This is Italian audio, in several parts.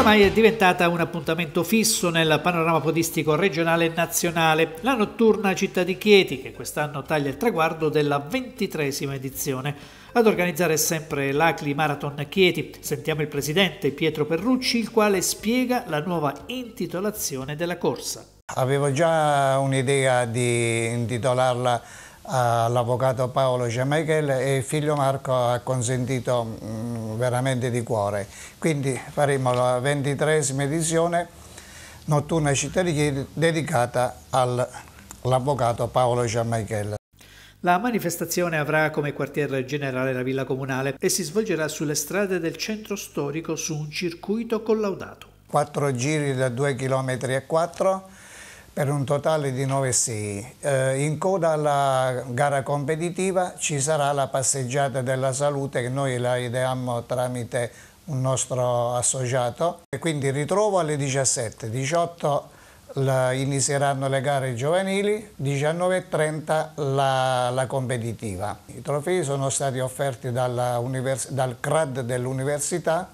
Oramai è diventata un appuntamento fisso nel panorama podistico regionale e nazionale, la notturna Città di Chieti, che quest'anno taglia il traguardo della ventitresima edizione. Ad organizzare sempre l'Acli Marathon Chieti sentiamo il presidente Pietro Perrucci, il quale spiega la nuova intitolazione della corsa. Avevo già un'idea di intitolarla all'avvocato Paolo Giamaichel e il figlio Marco ha consentito mm, veramente di cuore. Quindi faremo la ventitresima edizione notturna città di Chieti dedicata all'avvocato Paolo Giamaichel. La manifestazione avrà come quartier generale la Villa Comunale e si svolgerà sulle strade del centro storico su un circuito collaudato. Quattro giri da 2 km e 4 per un totale di 9 sei. Eh, in coda alla gara competitiva ci sarà la passeggiata della salute che noi la ideammo tramite un nostro associato e quindi ritrovo alle 17, 18 la, inizieranno le gare giovanili, 19.30 la, la, competitiva. I trofei sono stati offerti dal CRAD dell'università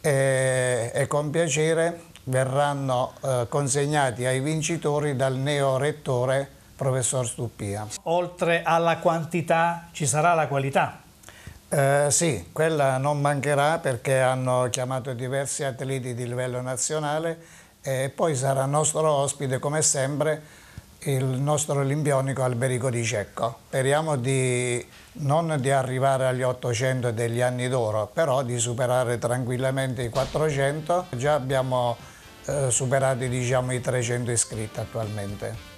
e, eh, e con piacere verranno eh, consegnati ai vincitori dal neo-rettore professor Stuppia. Oltre alla quantità ci sarà la qualità? Eh, sì, quella non mancherà perché hanno chiamato diversi atleti di livello nazionale e poi sarà nostro ospite come sempre il nostro olimpionico Alberico Di Cecco. Speriamo di, non di arrivare agli 800 degli anni d'oro, però di superare tranquillamente i 400. Già abbiamo eh, superato diciamo, i 300 iscritti attualmente.